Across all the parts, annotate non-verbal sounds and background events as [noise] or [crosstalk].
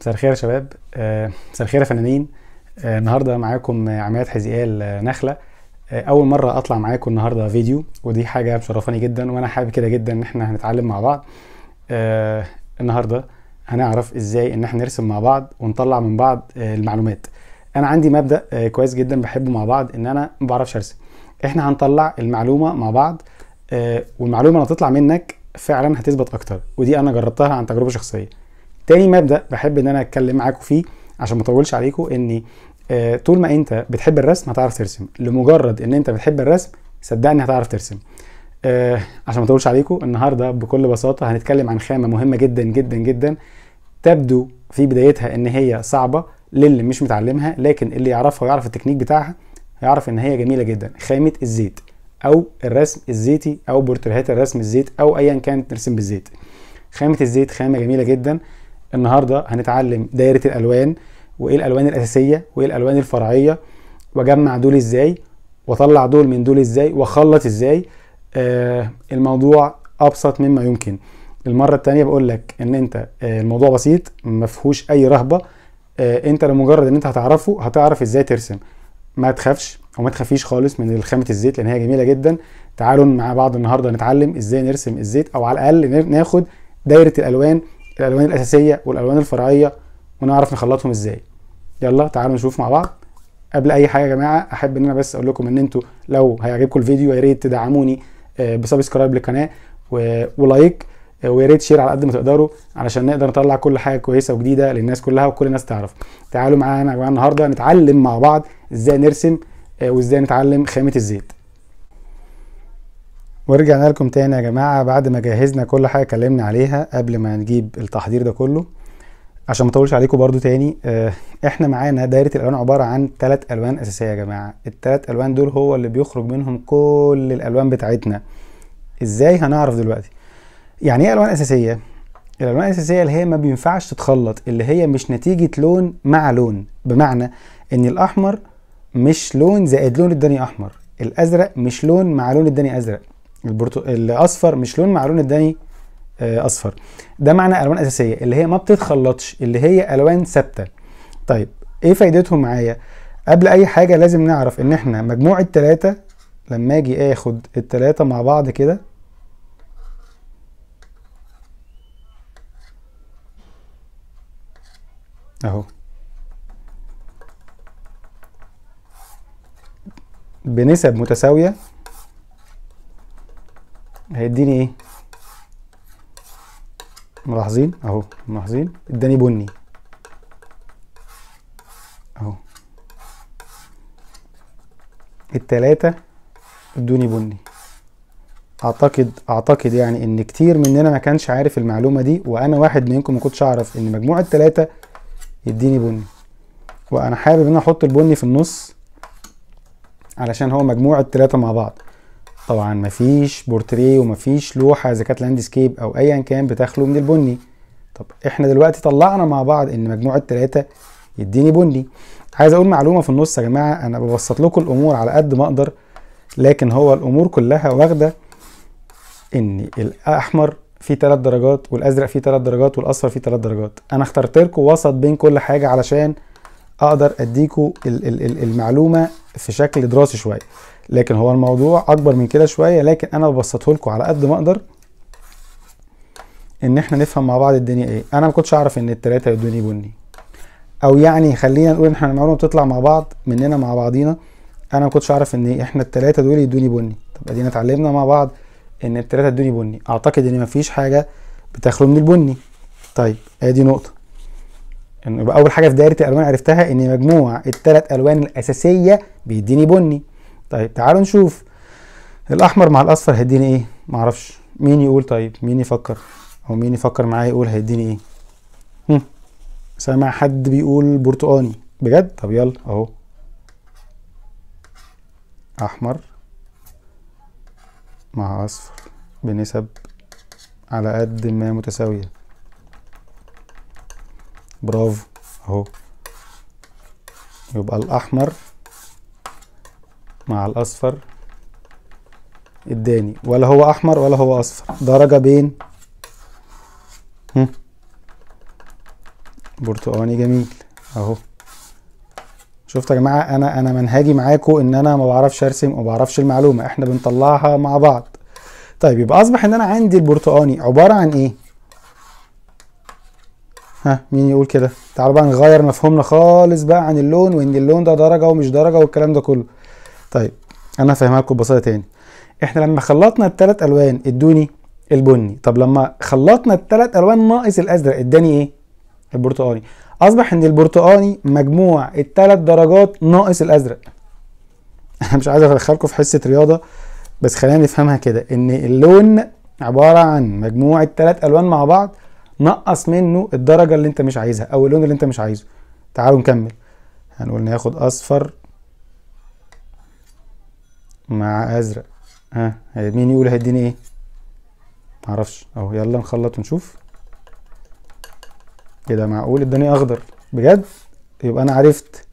مساء الخير يا شباب آه، مساء الخير يا فنانين آه، النهارده معاكم عماد حزيقال آه، نخله اول مره اطلع معاكم النهارده فيديو ودي حاجه مشرفاني جدا وانا حابب كده جدا ان احنا هنتعلم مع بعض النهارده هنعرف ازاي ان احنا نرسم مع بعض ونطلع من بعض المعلومات انا عندي مبدا كويس جدا بحبه مع بعض ان انا ما بعرفش ارسم احنا هنطلع المعلومه مع بعض والمعلومه اللي هتطلع منك فعلا هتثبت اكتر ودي انا جربتها عن تجربه شخصيه تاني مبدا بحب ان انا اتكلم معاكم فيه عشان ما اطولش عليكم ان آه، طول ما انت بتحب الرسم هتعرف ترسم لمجرد ان انت بتحب الرسم صدقني هتعرف ترسم آه، عشان ما اطولش عليكم النهارده بكل بساطه هنتكلم عن خامه مهمه جدا جدا جدا تبدو في بدايتها ان هي صعبه للي مش متعلمها لكن اللي يعرفها ويعرف التكنيك بتاعها هيعرف ان هي جميله جدا خامه الزيت او الرسم الزيتي او بورتريهات الرسم الزيت او ايا كانت نرسم بالزيت خامه الزيت خامه جميله جدا النهارده هنتعلم دايره الالوان وايه الالوان الاساسيه وايه الالوان الفرعيه واجمع دول ازاي واطلع دول من دول ازاي واخلط ازاي آه الموضوع ابسط مما يمكن المره التانيه بقول لك ان انت آه الموضوع بسيط ما فيهوش اي رهبه آه انت لمجرد ان انت هتعرفه هتعرف ازاي ترسم ما تخافش وما تخافيش خالص من خامه الزيت لان هي جميله جدا تعالوا مع بعض النهارده نتعلم ازاي نرسم الزيت او على الاقل ناخد دايره الالوان الالوان الاساسيه والالوان الفرعيه ونعرف نخلطهم ازاي يلا تعالوا نشوف مع بعض قبل اي حاجه يا جماعه احب ان انا بس اقول لكم ان انتوا لو هيعجبكم الفيديو يا ريت تدعموني آه، بسبسكرايب للقناه ولايك آه، ويا ريت شير على قد ما تقدروا علشان نقدر نطلع كل حاجه كويسه وجديده للناس كلها وكل الناس تعرف تعالوا معانا يا جماعه النهارده نتعلم مع بعض ازاي نرسم آه، وازاي نتعلم خامه الزيت ورجعنا لكم تاني يا جماعه بعد ما جهزنا كل حاجه اتكلمنا عليها قبل ما نجيب التحضير ده كله عشان ما اطولش عليكم برضو تاني آه، احنا معانا دايره الالوان عباره عن ثلاث الوان اساسيه يا جماعه الثلاث الوان دول هو اللي بيخرج منهم كل الالوان بتاعتنا ازاي هنعرف دلوقتي يعني ايه الوان اساسيه الالوان الاساسيه اللي هي ما بينفعش تتخلط اللي هي مش نتيجه لون مع لون بمعنى ان الاحمر مش لون زائد لون الدنيا احمر الازرق مش لون مع لون الدنيا ازرق البرتو... الاصفر مش لون مع لون الداني آه، اصفر ده معنى الوان اساسيه اللي هي ما بتتخلطش اللي هي الوان ثابته طيب ايه فايدتهم معايا قبل اي حاجه لازم نعرف ان احنا مجموع التلاته لما اجي اخد التلاته مع بعض كده اهو بنسب متساويه هيديني ايه ملاحظين اهو ملاحظين اداني بني اهو التلاتة ادوني بني اعتقد اعتقد يعني ان كتير مننا ما كانش عارف المعلومة دي وانا واحد منكم ما كنتش اعرف ان مجموع التلاتة يديني بني وانا حابب ان انا احط البني في النص علشان هو مجموع التلاتة مع بعض طبعا مفيش بورتريه ومفيش لوحه اذا كانت لاندسكيب او ايا كان بتخلو من البني طب احنا دلوقتي طلعنا مع بعض ان مجموعه ثلاثه يديني بني عايز اقول معلومه في النص يا جماعه انا ببسط لكم الامور على قد ما اقدر لكن هو الامور كلها واخده ان الاحمر فيه ثلاث درجات والازرق فيه ثلاث درجات والاصفر فيه ثلاث درجات انا اخترت لكم وسط بين كل حاجه علشان اقدر اديكم المعلومه في شكل دراسي شويه لكن هو الموضوع اكبر من كده شويه لكن انا ببسطه لكم على قد ما اقدر ان احنا نفهم مع بعض الدنيا ايه انا ما كنتش اعرف ان التلاته يدوني بني او يعني خلينا نقول ان احنا المعلومه بتطلع مع بعض مننا مع بعضينا انا ما كنتش اعرف ان احنا التلاته دول يدوني بني طب ادينا اتعلمنا مع بعض ان التلاته ادوني بني اعتقد ان مفيش حاجه بتخلو من البني طيب ادي نقطه ان يبقى اول حاجه في دايره الالوان عرفتها ان مجموع الثلاث الوان الاساسيه بيديني بني طيب تعالوا نشوف الاحمر مع الاصفر هيديني ايه معرفش مين يقول طيب مين يفكر او مين يفكر معايا يقول هيديني ايه سامع حد بيقول برتقاني بجد طب يلا اهو احمر مع اصفر بنسب على قد ما متساويه برافو اهو يبقى الاحمر مع الاصفر اداني ولا هو احمر ولا هو اصفر درجه بين برتقاني جميل اهو شفت يا جماعه انا انا منهجي معاكم ان انا ما بعرفش ارسم وما بعرفش المعلومه احنا بنطلعها مع بعض طيب يبقى اصبح ان انا عندي البرتقاني عباره عن ايه ها مين يقول كده تعالوا بقى نغير مفهومنا خالص بقى عن اللون وان اللون ده درجه ومش درجه والكلام ده كله طيب انا هفهمها لكم ببساطه تاني احنا لما خلطنا الثلاث الوان ادوني البني طب لما خلطنا الثلاث الوان ناقص الازرق اداني ايه البرتقاني اصبح ان البرتقاني مجموع الثلاث درجات ناقص الازرق [laughs] انا مش عايز ادخلكم في حصه رياضه بس خلينا نفهمها كده ان اللون عباره عن مجموع الثلاث الوان مع بعض نقص منه الدرجه اللي انت مش عايزها او اللون اللي انت مش عايزه تعالوا نكمل هنقول ناخد اصفر مع ازرق ها مين يقول هيديني ايه معرفش اهو يلا نخلط ونشوف كده إيه معقول اداني اخضر بجد يبقى انا عرفت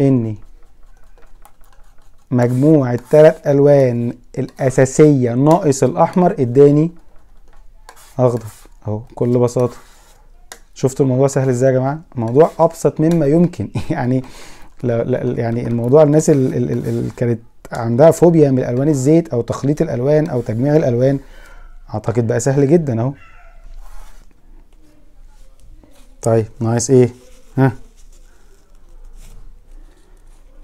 اني مجموع التلات الوان الاساسيه ناقص الاحمر اداني اخضر اهو بكل بساطه شفتوا الموضوع سهل ازاي يا جماعه الموضوع ابسط مما يمكن [laughs] يعني لا لا يعني الموضوع الناس اللي كانت عندها فوبيا من الوان الزيت او تخليط الالوان او تجميع الالوان اعتقد بقى سهل جدا اهو طيب ناقص ايه ها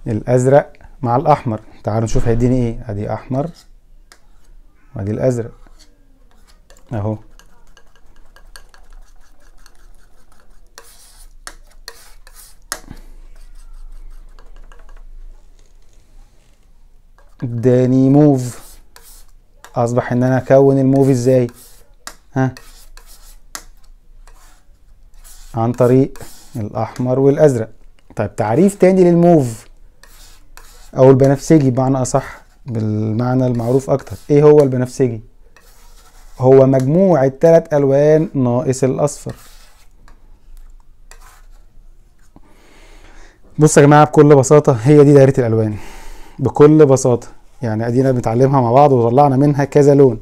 الازرق مع الاحمر تعالوا نشوف هيديني ايه ادي احمر وادي الازرق اهو اداني موف اصبح ان انا اكون الموف ازاي ها عن طريق الاحمر والازرق طيب تعريف تاني للموف او البنفسجي بمعنى اصح بالمعنى المعروف اكتر ايه هو البنفسجي هو مجموع التلات الوان ناقص الاصفر بصوا يا جماعه بكل بساطه هي دي دايره الالوان بكل بساطه يعني ادينا بنتعلمها مع بعض وطلعنا منها كذا لون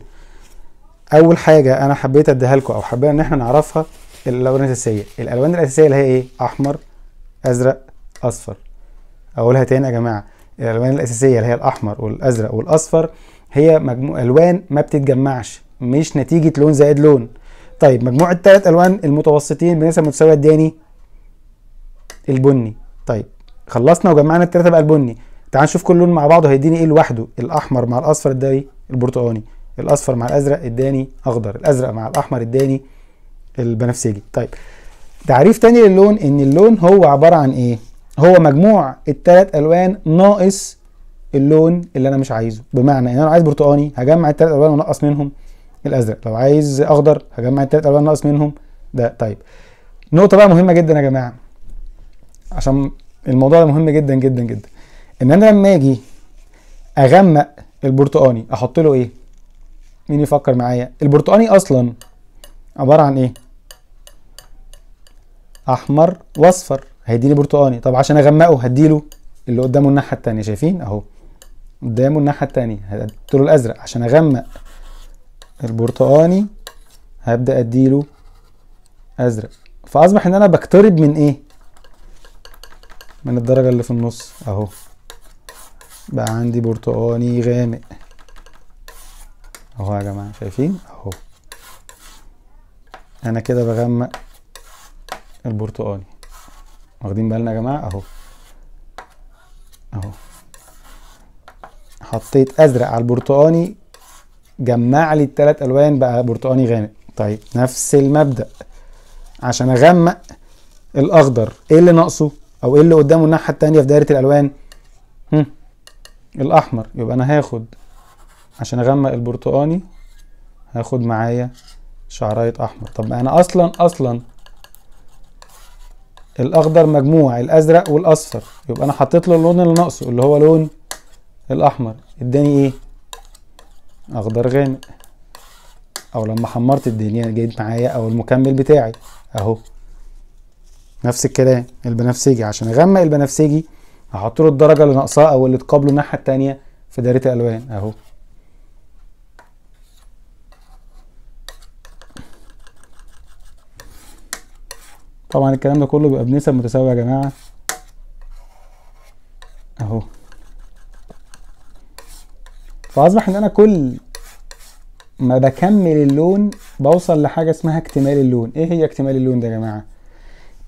اول حاجه انا حبيت اديها لكم او حبينا ان احنا نعرفها الالوان الاساسيه الالوان الاساسيه اللي هي ايه احمر ازرق اصفر اقولها تاني يا جماعه الالوان الاساسيه اللي هي الاحمر والازرق والاصفر هي مجمو... الوان ما بتتجمعش مش نتيجه لون زائد لون طيب مجموعه الثلاث الوان المتوسطين بنسب متساويه اداني البني طيب خلصنا وجمعنا الثلاثه بقى البني تعال نشوف كل لون مع بعضه هيديني ايه لوحده الاحمر مع الاصفر اداني البرتقاني الاصفر مع الازرق اداني اخضر الازرق مع الاحمر اداني البنفسجي طيب تعريف تاني للون ان اللون هو عباره عن ايه هو مجموع الثلاث الوان ناقص اللون اللي انا مش عايزه بمعنى ان انا عايز برتقاني هجمع الثلاث الوان ونقص منهم الازرق لو عايز اخضر هجمع الثلاث الوان ناقص منهم ده طيب نقطه بقى مهمه جدا يا جماعه عشان الموضوع ده مهم جدا جدا جدا ان انا لما اجي اغمق البرتقاني احط له ايه مين يفكر معايا البرتقاني اصلا عباره عن ايه احمر واصفر هيديني برتقاني طب عشان اغمقه هديله اللي قدامه الناحيه التانية شايفين اهو قدامه الناحيه التانية هديله الازرق عشان اغمق البرتقاني هبدا اديله ازرق فاصبح ان انا بقترب من ايه من الدرجه اللي في النص اهو بقى عندي برتقاني غامق اهو يا جماعة شايفين اهو انا كده بغمق البرتقاني واخدين بالنا يا جماعة اهو اهو حطيت ازرق على البرتقاني جمع لي التلات الوان بقى برتقاني غامق طيب نفس المبدأ عشان اغمق الاخضر ايه اللي ناقصه او ايه اللي قدامه الناحية التانية في دايرة الالوان هم الاحمر يبقى انا هاخد عشان اغمق البرتقاني هاخد معايا شعرايه احمر طب انا اصلا اصلا الاخضر مجموع الازرق والاصفر يبقى انا حطيت له اللون اللي ناقصه اللي هو لون الاحمر اداني ايه اخضر غامق او لما حمرت الدنيا جيت معايا او المكمل بتاعي اهو نفس الكلام البنفسجي عشان اغمق البنفسجي هحط له الدرجه اللي ناقصاها او اللي تقابله الناحيه التانية في دايره الالوان اهو طبعا الكلام ده كله بيبقى بنسب متساويه يا جماعه اهو فاصبح ان انا كل ما بكمل اللون بوصل لحاجه اسمها اكتمال اللون ايه هي اكتمال اللون ده يا جماعه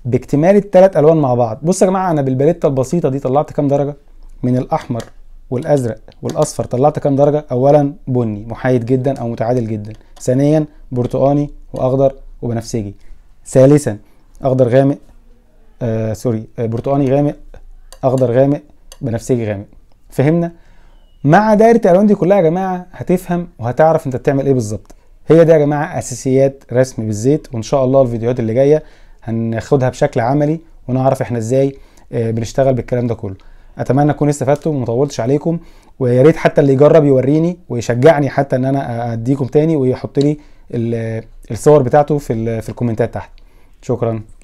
باكتمال الثلاث الوان مع بعض بص يا جماعه انا بالباليتا البسيطه دي طلعت كام درجه من الاحمر والازرق والاصفر طلعت كام درجه اولا بني محايد جدا او متعادل جدا ثانيا برتقاني واخضر وبنفسجي ثالثا اخضر غامق آه سوري آه برتقاني غامق اخضر غامق بنفسجي غامق فهمنا مع دايره الالوان دي كلها يا جماعه هتفهم وهتعرف انت بتعمل ايه بالظبط هي دي يا جماعه اساسيات رسم بالزيت وان شاء الله الفيديوهات اللي جايه هناخدها بشكل عملي ونعرف احنا ازاي آه، بنشتغل بالكلام ده كله اتمنى اكون استفدتم وما طولتش عليكم ويا ريت حتى اللي يجرب يوريني ويشجعني حتى ان انا اديكم تاني ويحط لي الصور بتاعته في في الكومنتات تحت شكرا